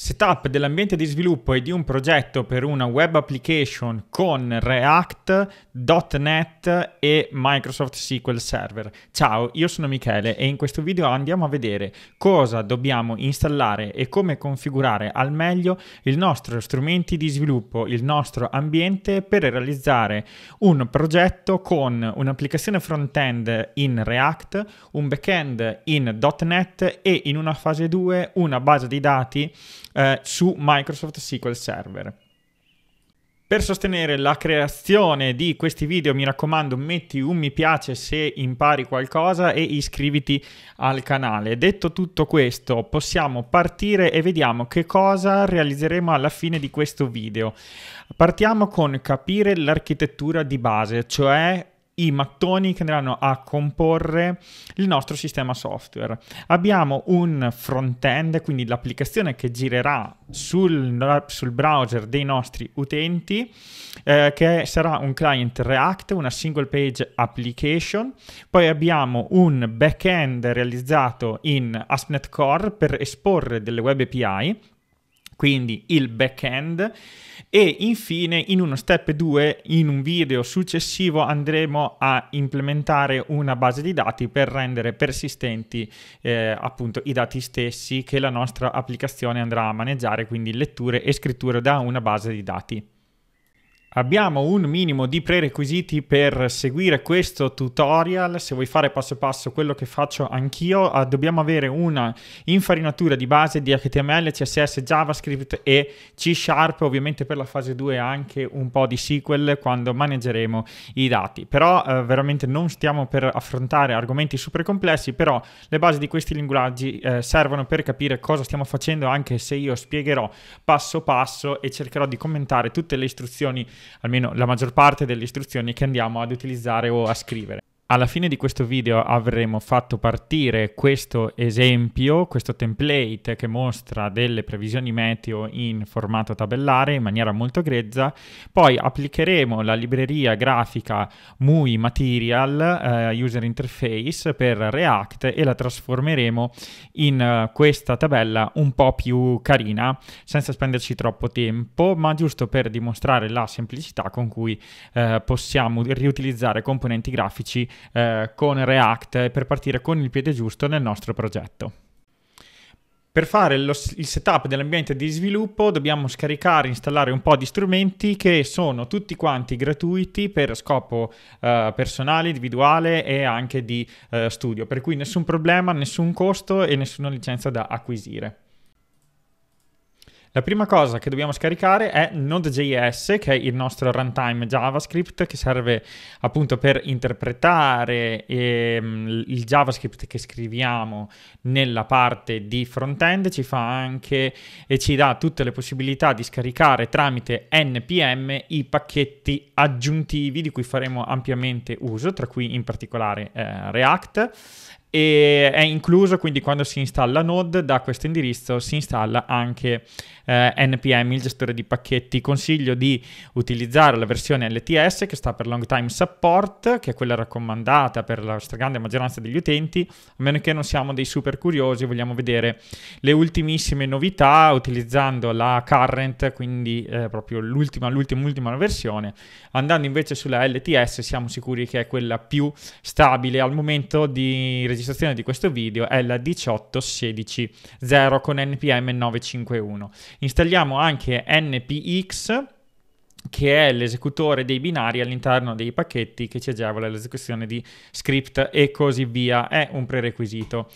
setup dell'ambiente di sviluppo e di un progetto per una web application con React.NET e Microsoft SQL Server. Ciao, io sono Michele e in questo video andiamo a vedere cosa dobbiamo installare e come configurare al meglio il nostro strumenti di sviluppo, il nostro ambiente per realizzare un progetto con un'applicazione front-end in React, un back-end in .NET e in una fase 2 una base di dati eh, su Microsoft SQL Server. Per sostenere la creazione di questi video mi raccomando metti un mi piace se impari qualcosa e iscriviti al canale. Detto tutto questo possiamo partire e vediamo che cosa realizzeremo alla fine di questo video. Partiamo con capire l'architettura di base, cioè i mattoni che andranno a comporre il nostro sistema software. Abbiamo un front-end, quindi l'applicazione che girerà sul, sul browser dei nostri utenti, eh, che sarà un client React, una single page application. Poi abbiamo un back-end realizzato in ASP.NET Core per esporre delle web API quindi il back-end e infine in uno step 2 in un video successivo andremo a implementare una base di dati per rendere persistenti eh, appunto i dati stessi che la nostra applicazione andrà a maneggiare quindi letture e scritture da una base di dati. Abbiamo un minimo di prerequisiti per seguire questo tutorial, se vuoi fare passo passo quello che faccio anch'io, ah, dobbiamo avere una infarinatura di base di HTML, CSS, JavaScript e C Sharp, ovviamente per la fase 2 anche un po' di SQL quando maneggeremo i dati. Però eh, veramente non stiamo per affrontare argomenti super complessi, però le basi di questi linguaggi eh, servono per capire cosa stiamo facendo anche se io spiegherò passo passo e cercherò di commentare tutte le istruzioni almeno la maggior parte delle istruzioni che andiamo ad utilizzare o a scrivere alla fine di questo video avremo fatto partire questo esempio, questo template che mostra delle previsioni meteo in formato tabellare in maniera molto grezza, poi applicheremo la libreria grafica MUI Material eh, User Interface per React e la trasformeremo in uh, questa tabella un po' più carina, senza spenderci troppo tempo, ma giusto per dimostrare la semplicità con cui eh, possiamo riutilizzare componenti grafici eh, con React eh, per partire con il piede giusto nel nostro progetto. Per fare lo, il setup dell'ambiente di sviluppo dobbiamo scaricare e installare un po' di strumenti che sono tutti quanti gratuiti per scopo eh, personale, individuale e anche di eh, studio, per cui nessun problema, nessun costo e nessuna licenza da acquisire. La prima cosa che dobbiamo scaricare è Node.js, che è il nostro runtime JavaScript che serve appunto per interpretare ehm, il JavaScript che scriviamo nella parte di front-end, ci fa anche e ci dà tutte le possibilità di scaricare tramite npm i pacchetti aggiuntivi di cui faremo ampiamente uso, tra cui in particolare eh, React e è incluso quindi quando si installa Node da questo indirizzo si installa anche eh, NPM, il gestore di pacchetti, consiglio di utilizzare la versione LTS che sta per Long Time Support, che è quella raccomandata per la stragrande maggioranza degli utenti, a meno che non siamo dei super curiosi e vogliamo vedere le ultimissime novità utilizzando la current, quindi eh, proprio l'ultima, l'ultima, l'ultima versione. Andando invece sulla LTS siamo sicuri che è quella più stabile al momento di registrazione di questo video, è la 18160 con NPM 951 installiamo anche npx che è l'esecutore dei binari all'interno dei pacchetti che ci agevola l'esecuzione di script e così via, è un prerequisito.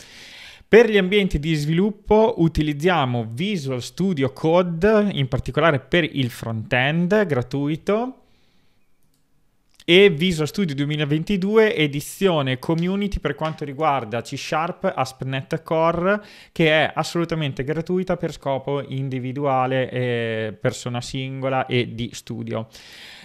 Per gli ambienti di sviluppo utilizziamo Visual Studio Code, in particolare per il front-end gratuito, e Visual Studio 2022 edizione community per quanto riguarda C Sharp AspNet Core che è assolutamente gratuita per scopo individuale, eh, persona singola e di studio.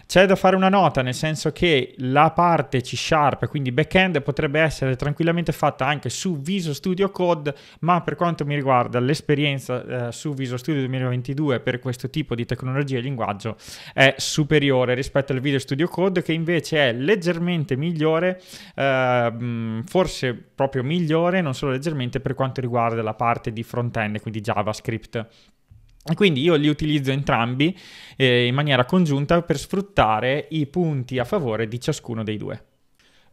C'è da fare una nota, nel senso che la parte C Sharp, quindi backend, potrebbe essere tranquillamente fatta anche su Visual Studio Code, ma per quanto mi riguarda l'esperienza eh, su Visual Studio 2022 per questo tipo di tecnologia e linguaggio è superiore rispetto al Visual Studio Code che invece invece è leggermente migliore, eh, forse proprio migliore, non solo leggermente per quanto riguarda la parte di front-end, quindi JavaScript. Quindi io li utilizzo entrambi eh, in maniera congiunta per sfruttare i punti a favore di ciascuno dei due.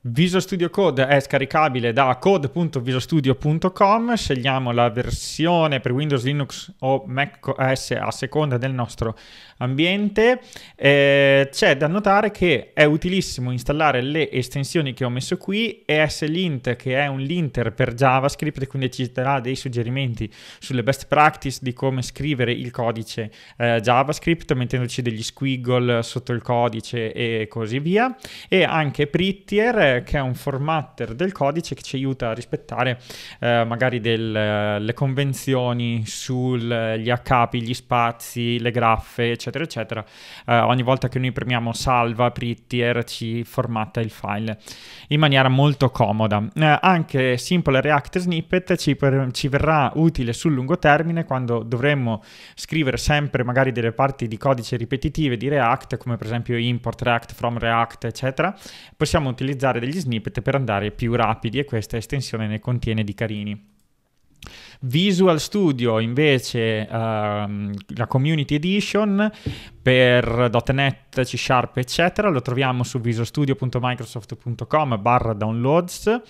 Visual Studio Code è scaricabile da code.visualstudio.com, scegliamo la versione per Windows, Linux o Mac OS a seconda del nostro ambiente. Eh, c'è da notare che è utilissimo installare le estensioni che ho messo qui, ESLint che è un linter per JavaScript, quindi ci darà dei suggerimenti sulle best practice di come scrivere il codice eh, JavaScript mettendoci degli squiggle sotto il codice e così via, e anche Prettier che è un formatter del codice che ci aiuta a rispettare eh, magari delle eh, convenzioni sugli eh, AKP, gli spazi, le graffe, eccetera, eccetera. Eh, ogni volta che noi premiamo salva, prettier, ci formatta il file in maniera molto comoda. Eh, anche Simple React Snippet ci, per, ci verrà utile sul lungo termine quando dovremmo scrivere sempre magari delle parti di codice ripetitive di React, come per esempio import React from React, eccetera. Possiamo utilizzare degli snippet per andare più rapidi e questa estensione ne contiene di carini. Visual Studio invece uh, la Community Edition per .NET, C Sharp eccetera lo troviamo su visualstudio.microsoft.com barra downloads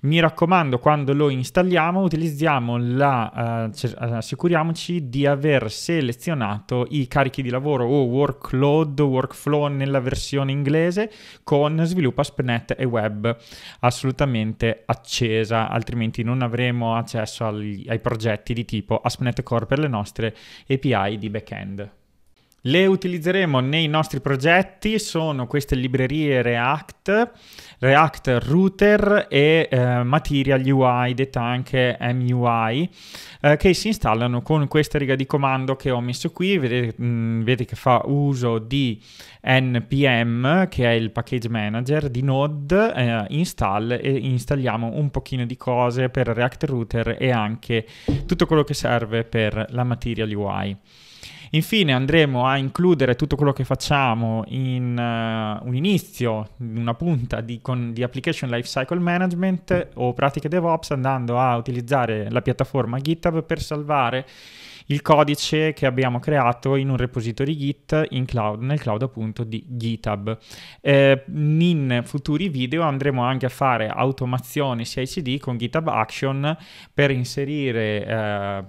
mi raccomando quando lo installiamo utilizziamo la, uh, assicuriamoci di aver selezionato i carichi di lavoro o workload, workflow nella versione inglese con sviluppo ASP.NET e web assolutamente accesa altrimenti non avremo accesso agli ai progetti di tipo ASP.NET Core per le nostre API di backend. Le utilizzeremo nei nostri progetti, sono queste librerie React, React Router e eh, Material UI, detta anche MUI, eh, che si installano con questa riga di comando che ho messo qui, vedete, mh, mm, vedete che fa uso di npm, che è il package manager, di node, eh, install e installiamo un pochino di cose per React Router e anche tutto quello che serve per la Material UI. Infine andremo a includere tutto quello che facciamo in uh, un inizio, in una punta di, con, di Application Lifecycle Management o pratiche DevOps andando a utilizzare la piattaforma GitHub per salvare il codice che abbiamo creato in un repository Git in cloud, nel cloud appunto di GitHub. Eh, in futuri video andremo anche a fare automazioni CICD con GitHub Action per inserire eh,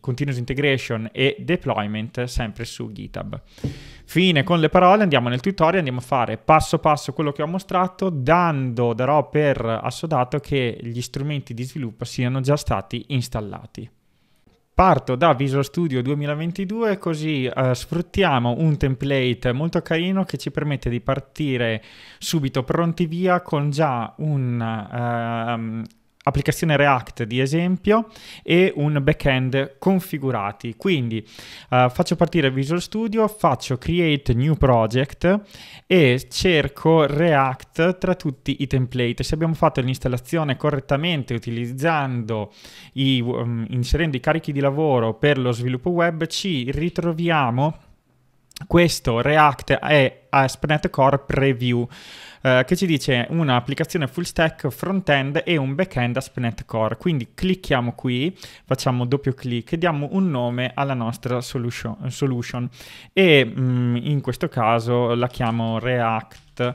continuous integration e deployment sempre su GitHub. Fine con le parole, andiamo nel tutorial, andiamo a fare passo passo quello che ho mostrato, dando, darò per assodato che gli strumenti di sviluppo siano già stati installati parto da Visual Studio 2022 così uh, sfruttiamo un template molto carino che ci permette di partire subito pronti via con già un uh, applicazione React di esempio e un backend configurati. Quindi uh, faccio partire Visual Studio, faccio create new project e cerco React tra tutti i template. Se abbiamo fatto l'installazione correttamente utilizzando i, um, inserendo i carichi di lavoro per lo sviluppo web ci ritroviamo questo React e ASP.NET Core Preview. Eh, che ci dice un'applicazione full stack front-end e un back-end ASP.NET Core. Quindi clicchiamo qui, facciamo doppio clic e diamo un nome alla nostra solution, solution. e mh, mm, in questo caso la chiamo React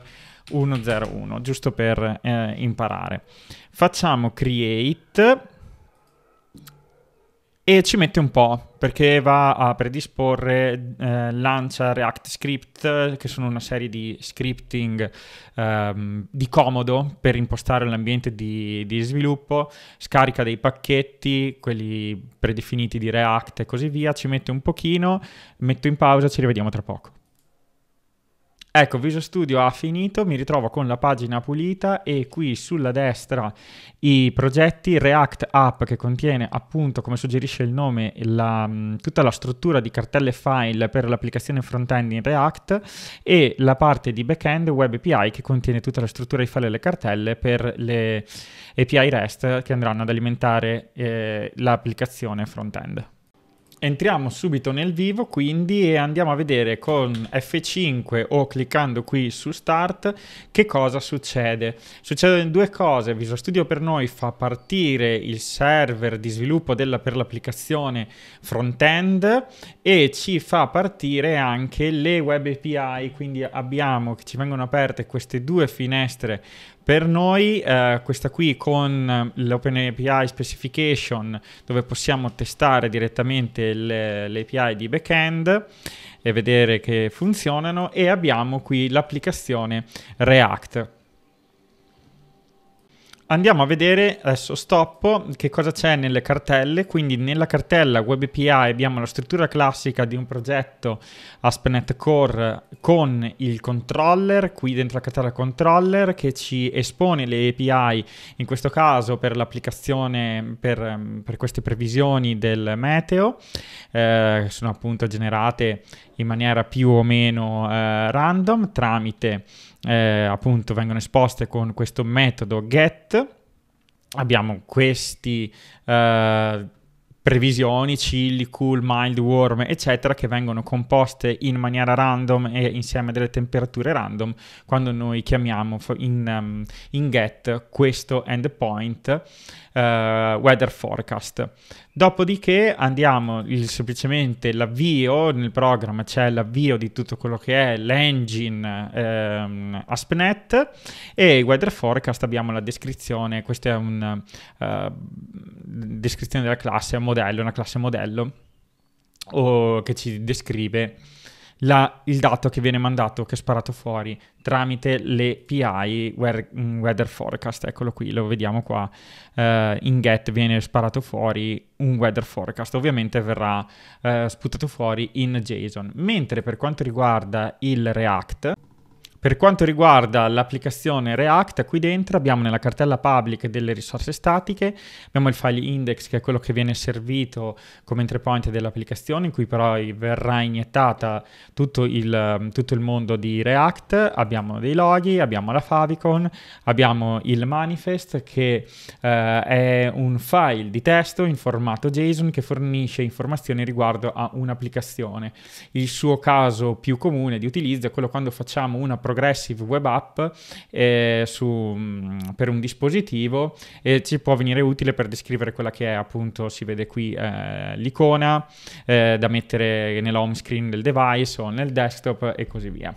101, giusto per eh, imparare. Facciamo create e ci mette un po' perché va a predisporre, eh, lancia React Script, che sono una serie di scripting ehm, di comodo per impostare l'ambiente di, di, sviluppo, scarica dei pacchetti, quelli predefiniti di React e così via, ci mette un pochino, metto in pausa, ci rivediamo tra poco. Ecco, Visual Studio ha finito, mi ritrovo con la pagina pulita e qui sulla destra i progetti React App che contiene appunto, come suggerisce il nome, la, mm, tutta la struttura di cartelle file per l'applicazione front-end in React e la parte di back-end Web API che contiene tutta la struttura di file e le cartelle per le API REST che andranno ad alimentare eh, l'applicazione front-end entriamo subito nel vivo quindi e andiamo a vedere con F5 o cliccando qui su Start che cosa succede. Succedono due cose, Visual Studio per noi fa partire il server di sviluppo della, per l'applicazione front-end e ci fa partire anche le web API, quindi abbiamo che ci vengono aperte queste due finestre per noi eh, questa qui con eh, l'OpenAPI Specification dove possiamo testare direttamente le, le API di backend e vedere che funzionano e abbiamo qui l'applicazione React Andiamo a vedere adesso stop che cosa c'è nelle cartelle, quindi nella cartella web API abbiamo la struttura classica di un progetto AspNet Core con il controller, qui dentro la cartella controller che ci espone le API, in questo caso per l'applicazione, per, per queste previsioni del meteo, eh, sono appunto generate in maniera più o meno eh, random tramite eh, appunto vengono esposte con questo metodo get abbiamo questi eh, previsioni, chili, cool, mild, warm, eccetera, che vengono composte in maniera random e insieme a delle temperature random quando noi chiamiamo in, um, in get questo endpoint uh, eh, weather forecast. Dopodiché andiamo il, semplicemente l'avvio, nel programma c'è l'avvio di tutto quello che è l'engine ehm, AspNet e Weather Forecast abbiamo la descrizione, questa è una uh, eh, descrizione della classe, è un modello, una classe modello, o che ci descrive la, il dato che viene mandato, che è sparato fuori tramite le PI mm, Weather Forecast, eccolo qui, lo vediamo qua, eh, in get viene sparato fuori un Weather Forecast, ovviamente verrà eh, sputato fuori in JSON, mentre per quanto riguarda il React, per quanto riguarda l'applicazione React, qui dentro abbiamo nella cartella public delle risorse statiche, abbiamo il file index che è quello che viene servito come entry point dell'applicazione, in cui però verrà iniettata tutto il, tutto il mondo di React, abbiamo dei loghi, abbiamo la favicon, abbiamo il manifest che eh, è un file di testo in formato JSON che fornisce informazioni riguardo a un'applicazione. Il suo caso più comune di utilizzo è quello quando facciamo una programmazione Progressive Web App eh, su, mm, per un dispositivo e ci può venire utile per descrivere quella che è appunto, si vede qui eh, l'icona eh, da mettere nell'home screen del device o nel desktop e così via.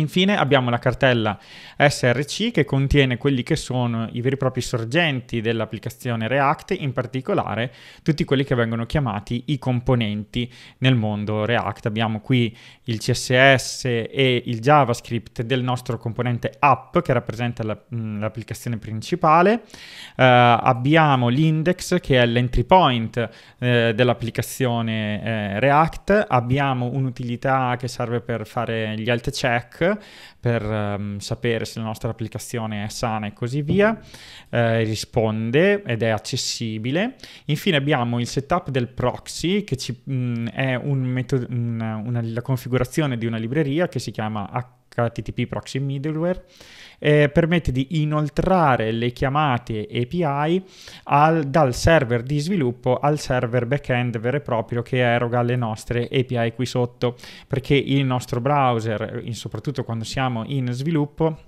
Infine abbiamo la cartella SRC che contiene quelli che sono i veri e propri sorgenti dell'applicazione React, in particolare tutti quelli che vengono chiamati i componenti nel mondo React. Abbiamo qui il CSS e il JavaScript del nostro componente app che rappresenta la, mm, l'applicazione principale. Uh, abbiamo l'index che è l'entry point eh, dell'applicazione eh, React. Abbiamo un'utilità che serve per fare gli alt check per um, sapere se la nostra applicazione è sana e così via, eh, risponde ed è accessibile. Infine abbiamo il setup del proxy che ci, mh, mm, è un metodo, mh, una, la configurazione di una libreria che si chiama HTTP HTTP Proxy Middleware, eh, permette di inoltrare le chiamate API al, dal server di sviluppo al server backend vero e proprio che eroga le nostre API qui sotto, perché il nostro browser, soprattutto quando siamo in sviluppo,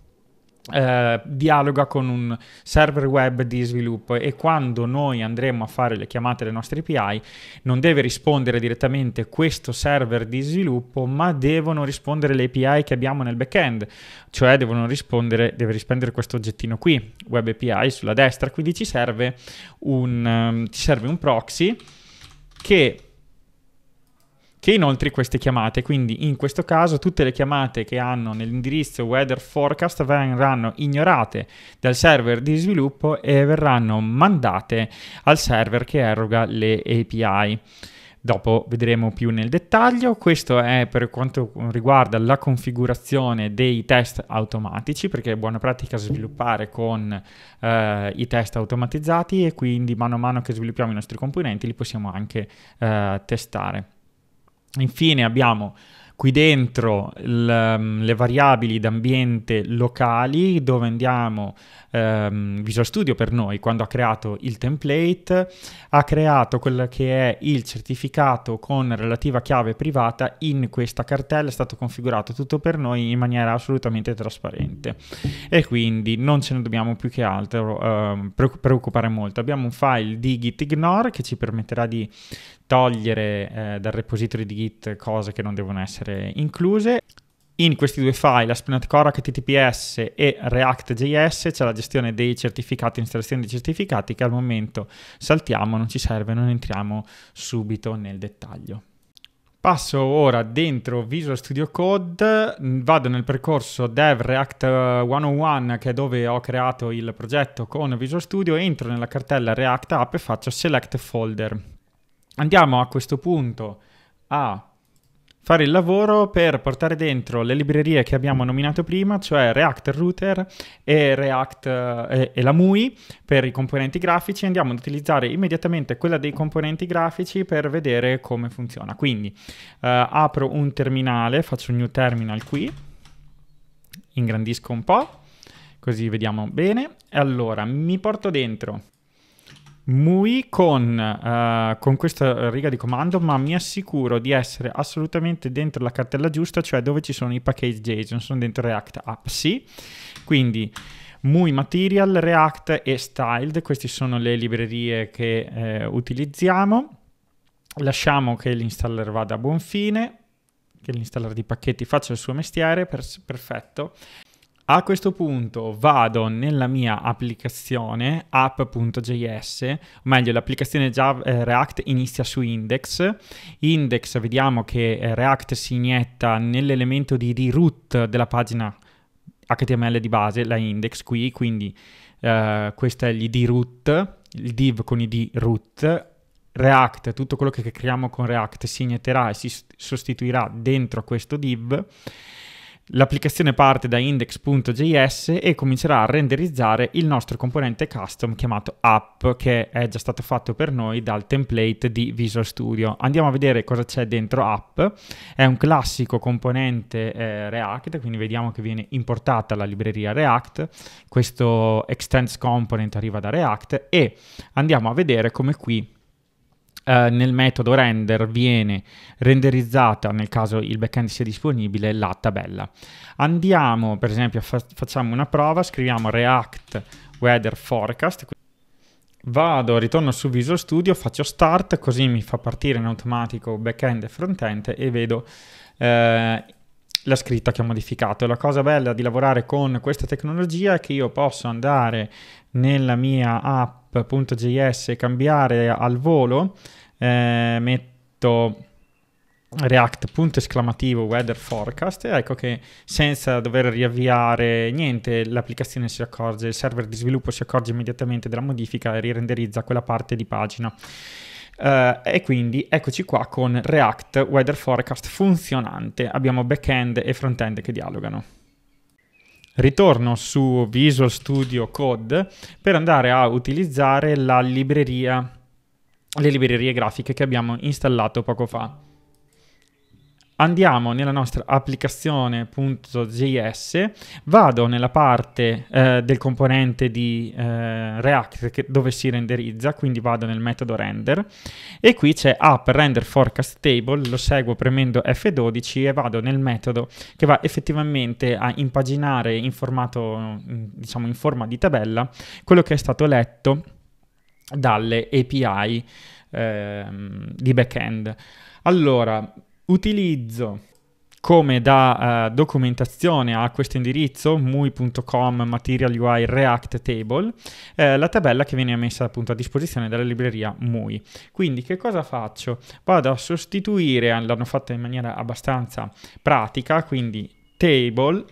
eh, dialoga con un server web di sviluppo e quando noi andremo a fare le chiamate alle nostre API non deve rispondere direttamente questo server di sviluppo ma devono rispondere le API che abbiamo nel backend cioè devono rispondere deve rispondere questo oggettino qui web API sulla destra quindi ci serve un, um, ci serve un proxy che che inoltre queste chiamate. Quindi in questo caso tutte le chiamate che hanno nell'indirizzo weather forecast verranno ignorate dal server di sviluppo e verranno mandate al server che eroga le API. Dopo vedremo più nel dettaglio, questo è per quanto riguarda la configurazione dei test automatici, perché è buona pratica sviluppare con eh, i test automatizzati e quindi mano a mano che sviluppiamo i nostri componenti li possiamo anche eh, testare. Infine abbiamo qui dentro l, ehm, le variabili d'ambiente locali dove andiamo ehm, Visual Studio per noi quando ha creato il template ha creato quello che è il certificato con relativa chiave privata in questa cartella è stato configurato tutto per noi in maniera assolutamente trasparente e quindi non ce ne dobbiamo più che altro ehm, preoccupare molto abbiamo un file di gitignore che ci permetterà di togliere eh, dal repository di Git cose che non devono essere incluse. In questi due file, ASP.NET Core HTTPS e React.js, c'è la gestione dei certificati, installazione dei certificati che al momento saltiamo, non ci serve, non entriamo subito nel dettaglio. Passo ora dentro Visual Studio Code, vado nel percorso Dev React 101 eh, che è dove ho creato il progetto con Visual Studio, entro nella cartella React App e faccio Select Folder andiamo a questo punto a fare il lavoro per portare dentro le librerie che abbiamo nominato prima, cioè React Router e, React, eh, e la MUI per i componenti grafici, andiamo ad utilizzare immediatamente quella dei componenti grafici per vedere come funziona. Quindi eh, apro un terminale, faccio un new terminal qui, ingrandisco un po', così vediamo bene, e allora mi porto dentro Mui con, uh, con, questa riga di comando, ma mi assicuro di essere assolutamente dentro la cartella giusta, cioè dove ci sono i package JSON, sono dentro React App, sì. Quindi Mui Material, React e Styled, queste sono le librerie che eh, utilizziamo. Lasciamo che l'installer vada a buon fine, che l'installer di pacchetti faccia il suo mestiere, per- perfetto. A questo punto vado nella mia applicazione app.js, o meglio l'applicazione Java, eh, React inizia su index, index vediamo che eh, React si inietta nell'elemento di, di root della pagina HTML di base, la index qui, quindi eh, questo è l'id root, il div con id root, React, tutto quello che creiamo con React si inietterà e si sostituirà dentro questo div L'applicazione parte da index.js e comincerà a renderizzare il nostro componente custom chiamato app che è già stato fatto per noi dal template di Visual Studio. Andiamo a vedere cosa c'è dentro app. È un classico componente eh, React, quindi vediamo che viene importata la libreria React. Questo extends component arriva da React e andiamo a vedere come qui eh, nel metodo render viene renderizzata, nel caso il backend sia disponibile, la tabella. Andiamo, per esempio, fa facciamo una prova, scriviamo React Weather Forecast. Vado, ritorno su Visual Studio, faccio Start, così mi fa partire in automatico backend e frontend e vedo eh, la scritta che ho modificato. La cosa bella di lavorare con questa tecnologia è che io posso andare nella mia app.js e cambiare al volo, eh, metto React punto esclamativo weather forecast ecco che senza dover riavviare niente l'applicazione si accorge, il server di sviluppo si accorge immediatamente della modifica e rirenderizza quella parte di pagina. Uh, e quindi eccoci qua con React Weather Forecast funzionante. Abbiamo back-end e front-end che dialogano. Ritorno su Visual Studio Code per andare a utilizzare la libreria, le librerie grafiche che abbiamo installato poco fa andiamo nella nostra applicazione.js, vado nella parte eh, del componente di eh, React che, dove si renderizza, quindi vado nel metodo render e qui c'è app render forecast table, lo seguo premendo F12 e vado nel metodo che va effettivamente a impaginare in formato, diciamo in forma di tabella, quello che è stato letto dalle API eh, di backend. Allora, Utilizzo come da uh, documentazione a questo indirizzo mui.com material UI react table eh, la tabella che viene messa appunto a disposizione dalla libreria mui quindi che cosa faccio vado a sostituire eh, l'hanno fatta in maniera abbastanza pratica quindi table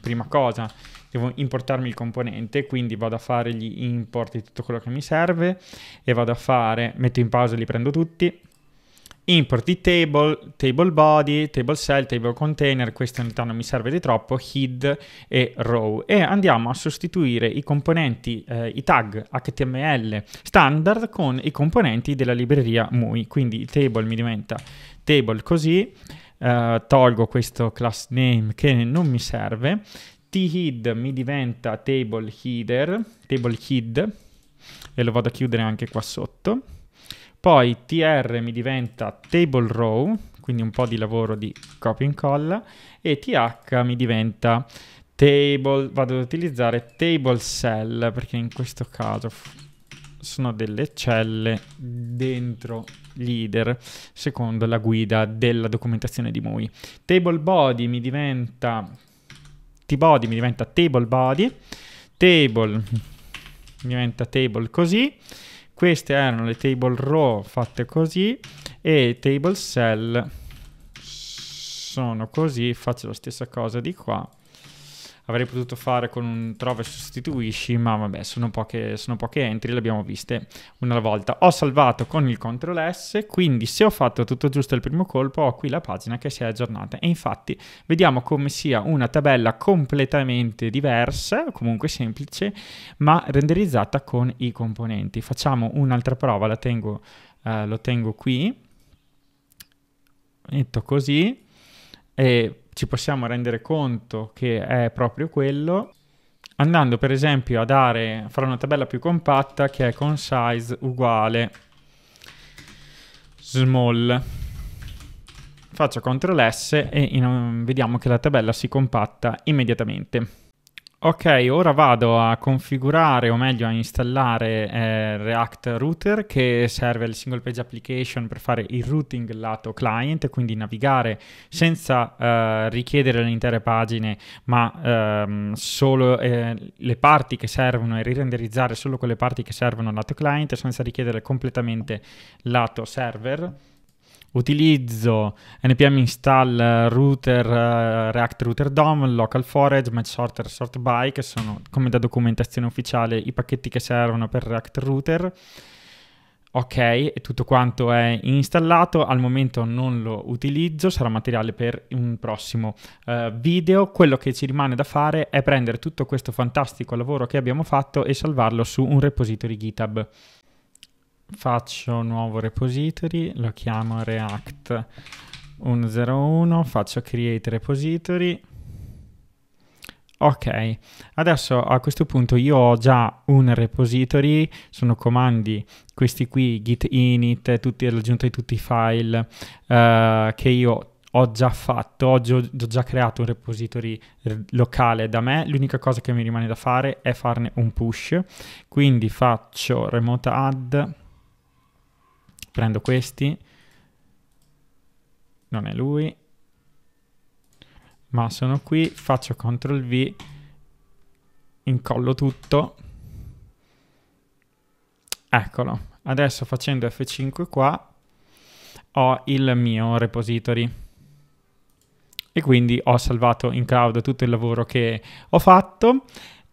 prima cosa devo importarmi il componente, quindi vado a fare gli import di tutto quello che mi serve e vado a fare, metto in pausa e li prendo tutti, Importi table, table body, table cell, table container, questa in realtà non mi serve di troppo, head e row e andiamo a sostituire i componenti, eh, i tag HTML standard con i componenti della libreria MUI, quindi il table mi diventa table così, eh, tolgo questo class name che non mi serve, thid mi diventa table header, table head, e lo vado a chiudere anche qua sotto poi tr mi diventa table row, quindi un po' di lavoro di copia e incolla, e th mi diventa table, vado ad utilizzare table cell, perché in questo caso sono delle celle dentro leader, secondo la guida della documentazione di MUI. Table body mi diventa tbody mi diventa table body, table mi diventa table così, queste erano le table row fatte così e table cell sono così, faccio la stessa cosa di qua avrei potuto fare con un trova e sostituisci, ma vabbè, sono poche, sono poche entry, le abbiamo viste una volta. Ho salvato con il CTRL S, quindi se ho fatto tutto giusto il primo colpo, ho qui la pagina che si è aggiornata. E infatti vediamo come sia una tabella completamente diversa, comunque semplice, ma renderizzata con i componenti. Facciamo un'altra prova, la tengo, eh, lo tengo qui, metto così, e ci possiamo rendere conto che è proprio quello andando per esempio a dare, a fare una tabella più compatta che è con size uguale small. Faccio CTRL S e in, vediamo che la tabella si compatta immediatamente. Ok, ora vado a configurare o meglio a installare eh, React Router che serve al single page application per fare il routing lato client quindi navigare senza eh, richiedere le intere pagine ma ehm, solo eh, le parti che servono e rirenderizzare solo quelle parti che servono lato client senza richiedere completamente lato server utilizzo npm install eh, router eh, React Router DOM, local forage, match sorter, sort by, che sono come da documentazione ufficiale i pacchetti che servono per React Router. Ok, e tutto quanto è installato, al momento non lo utilizzo, sarà materiale per un prossimo uh, video. Quello che ci rimane da fare è prendere tutto questo fantastico lavoro che abbiamo fatto e salvarlo su un repository GitHub faccio nuovo repository, lo chiamo React 101, faccio create repository. Ok, adesso a questo punto io ho già un repository, sono comandi questi qui, git init, tutti, l'aggiunta di tutti i file eh, che io ho già fatto, ho, ho già creato un repository eh, locale da me, l'unica cosa che mi rimane da fare è farne un push, quindi faccio remote add prendo questi, non è lui, ma sono qui, faccio CTRL V, incollo tutto, eccolo, adesso facendo F5 qua ho il mio repository e quindi ho salvato in cloud tutto il lavoro che ho fatto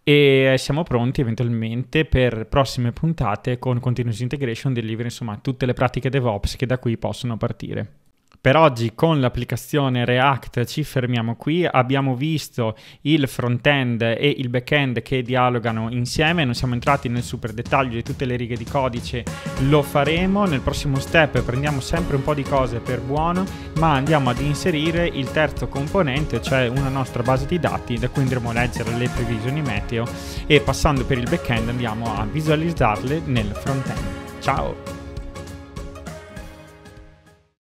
e siamo pronti eventualmente per prossime puntate con continuous integration, delivery, insomma tutte le pratiche DevOps che da qui possono partire. Per oggi con l'applicazione React ci fermiamo qui, abbiamo visto il front-end e il back-end che dialogano insieme, non siamo entrati nel super dettaglio di tutte le righe di codice, lo faremo, nel prossimo step prendiamo sempre un po' di cose per buono, ma andiamo ad inserire il terzo componente, cioè una nostra base di dati da cui andremo a leggere le previsioni meteo e passando per il back-end andiamo a visualizzarle nel front-end. Ciao!